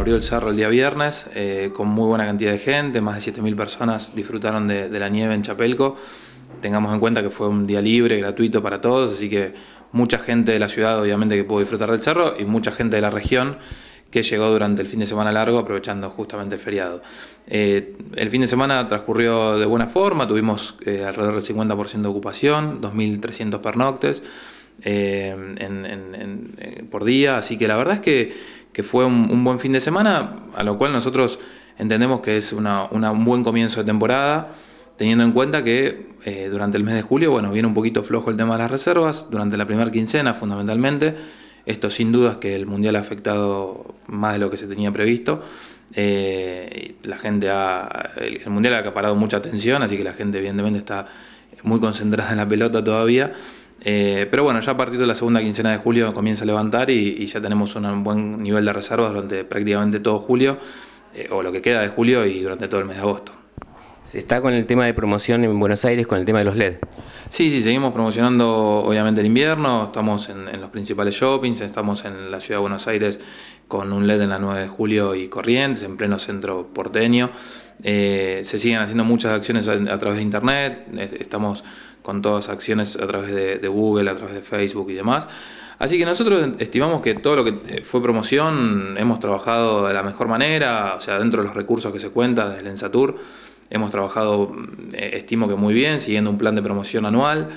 abrió el cerro el día viernes eh, con muy buena cantidad de gente, más de 7.000 personas disfrutaron de, la nieve en Chapelco. Tengamos en cuenta que fue un día libre, gratuito para todos, así que mucha gente de la ciudad obviamente que pudo disfrutar del cerro y mucha gente de la región que llegó durante el fin de semana largo aprovechando justamente el feriado. Eh, el fin de semana transcurrió de buena forma, tuvimos eh, alrededor del 50% de ocupación, 2.300 pernoctes por día, así que la verdad es que fue un, buen fin de semana, a lo cual nosotros entendemos que es un buen comienzo de temporada, teniendo en cuenta que eh, durante el mes de julio, bueno, viene un poquito flojo el tema de las reservas, durante la primera quincena fundamentalmente, esto sin dudas es que el Mundial ha afectado más de lo que se tenía previsto, eh, la gente el, Mundial ha acaparado mucha atención, así que la gente evidentemente está muy concentrada en la pelota todavía. Eh, pero bueno, ya a partir de la segunda quincena de julio comienza a levantar y, ya tenemos un buen nivel de reservas durante prácticamente todo julio, eh, o lo que queda de julio y durante todo el mes de agosto. ¿Se está con el tema de promoción en Buenos Aires, con el tema de los LED? Sí, sí, seguimos promocionando obviamente el invierno, estamos en, en los principales shoppings, estamos en la ciudad de Buenos Aires con un LED en la 9 de julio y Corrientes, en pleno centro porteño. Eh, se siguen haciendo muchas acciones a, través de Internet, estamos con todas acciones a través de, Google, a través de Facebook y demás. Así que nosotros estimamos que todo lo que eh, fue promoción hemos trabajado de la mejor manera, o sea, dentro de los recursos que se cuenta desde el Ensatur, hemos trabajado, mm, eh, estimo que muy bien, siguiendo un plan de promoción anual.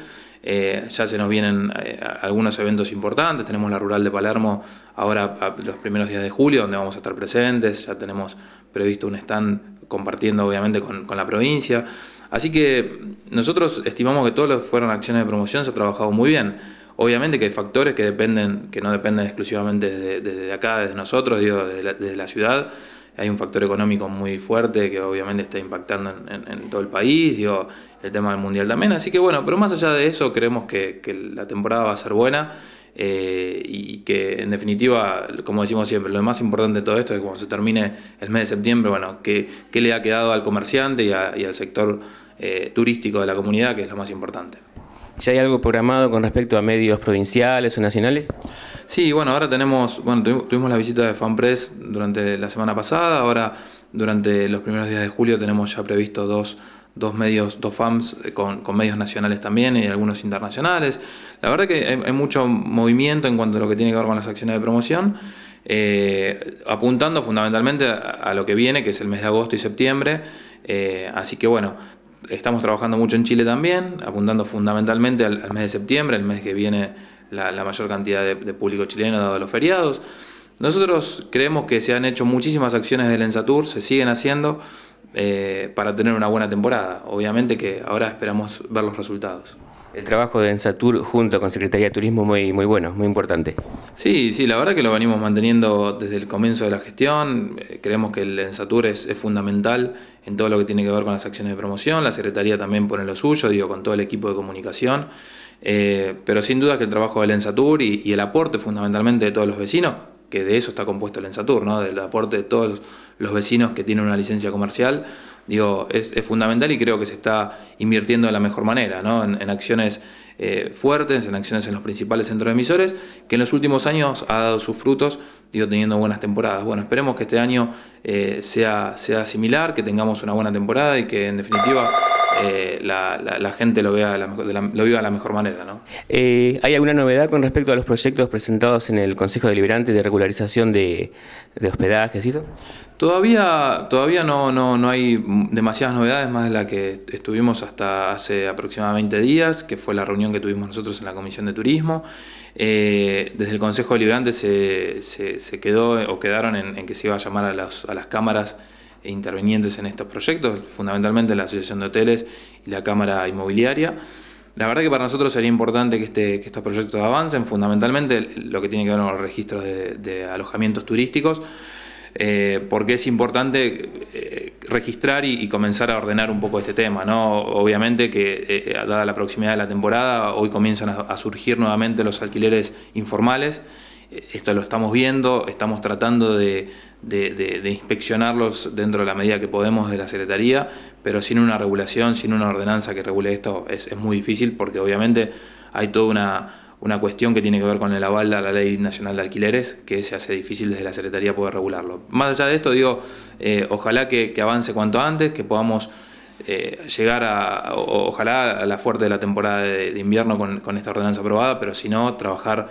Eh, ya se nos vienen eh, algunos eventos importantes, tenemos la Rural de Palermo ahora los primeros días de julio, donde vamos a estar presentes, ya tenemos previsto un stand compartiendo obviamente con, la provincia. Así que nosotros estimamos que todas las fueron acciones de promoción, se ha trabajado muy bien. Obviamente que hay factores que dependen, que no dependen exclusivamente desde, acá, desde nosotros, desde la, desde la ciudad, hay un factor económico muy fuerte que obviamente está impactando en, todo el país, el tema del Mundial también. Así que bueno, pero más allá de eso, creemos que, la temporada va a ser buena eh, y que en definitiva, como decimos siempre, lo más importante de todo esto es que cuando se termine el mes de septiembre, bueno, qué, qué le ha quedado al comerciante y, al sector eh, turístico de la comunidad, que es lo más importante. ¿Ya hay algo programado con respecto a medios provinciales o nacionales? Sí, bueno, ahora tenemos, bueno, tuvimos la visita de FanPress durante la semana pasada, ahora durante los primeros días de julio tenemos ya previsto dos, medios, dos FAMs eh, con, medios nacionales también y algunos internacionales. La verdad que hay, mucho movimiento en cuanto a lo que tiene que ver con las acciones de promoción, eh, apuntando fundamentalmente a, lo que viene, que es el mes de agosto y septiembre. Eh, así que bueno, estamos trabajando mucho en Chile también, apuntando fundamentalmente al, mes de septiembre, el mes que viene la, mayor cantidad de, público chileno dado a los feriados. Nosotros creemos que se han hecho muchísimas acciones de Ensatur, se siguen haciendo eh, para tener una buena temporada. Obviamente que ahora esperamos ver los resultados. El trabajo de Ensatur junto con Secretaría de Turismo muy, muy bueno, muy importante. Sí, sí, la verdad que lo venimos manteniendo desde el comienzo de la gestión. Eh, creemos que el Ensatur es, fundamental en todo lo que tiene que ver con las acciones de promoción. La Secretaría también pone lo suyo, digo, con todo el equipo de comunicación. Eh, pero sin duda que el trabajo del Ensatur y el aporte fundamentalmente de todos los vecinos, que de eso está compuesto el ENSATUR, ¿no? del aporte de todos los vecinos que tienen una licencia comercial, digo, es, fundamental y creo que se está invirtiendo de la mejor manera, ¿no? en, acciones eh, fuertes, en acciones en los principales centros de emisores, que en los últimos años ha dado sus frutos, digo, teniendo buenas temporadas. Bueno, esperemos que este año eh, sea, sea similar, que tengamos una buena temporada y que en definitiva eh, la, gente lo, vea lo viva de la mejor manera. Eh, ¿Hay alguna novedad con respecto a los proyectos presentados en el Consejo Deliberante de Regularización de, Hospedajes Todavía, todavía no, no, hay demasiadas novedades, más de la que estuvimos hasta hace aproximadamente 20 días, que fue la reunión que tuvimos nosotros en la Comisión de Turismo. Eh, desde el Consejo Deliberante se, quedó o quedaron en, que se iba a llamar a, los, a las cámaras intervinientes en estos proyectos, fundamentalmente la Asociación de Hoteles y la Cámara Inmobiliaria. La verdad que para nosotros sería importante que, este, estos proyectos avancen, fundamentalmente lo que tiene que ver con los registros de, alojamientos turísticos, eh, porque es importante eh, registrar y, comenzar a ordenar un poco este tema. ¿no? Obviamente que, eh, dada la proximidad de la temporada, hoy comienzan a surgir nuevamente los alquileres informales esto lo estamos viendo, estamos tratando de, inspeccionarlos dentro de la medida que podemos de la Secretaría, pero sin una regulación, sin una ordenanza que regule esto es, muy difícil porque obviamente hay toda una, cuestión que tiene que ver con el aval a la Ley Nacional de Alquileres que se hace difícil desde la Secretaría poder regularlo. Más allá de esto, digo, eh, ojalá que, avance cuanto antes, que podamos... Eh, llegar a, ojalá, a la fuerte de la temporada de, invierno con, con, esta ordenanza aprobada, pero si no, trabajar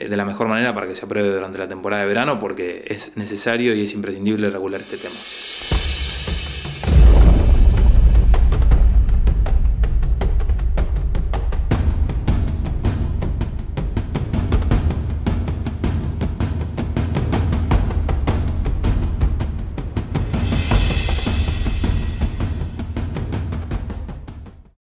eh, de la mejor manera para que se apruebe durante la temporada de verano porque es necesario y es imprescindible regular este tema.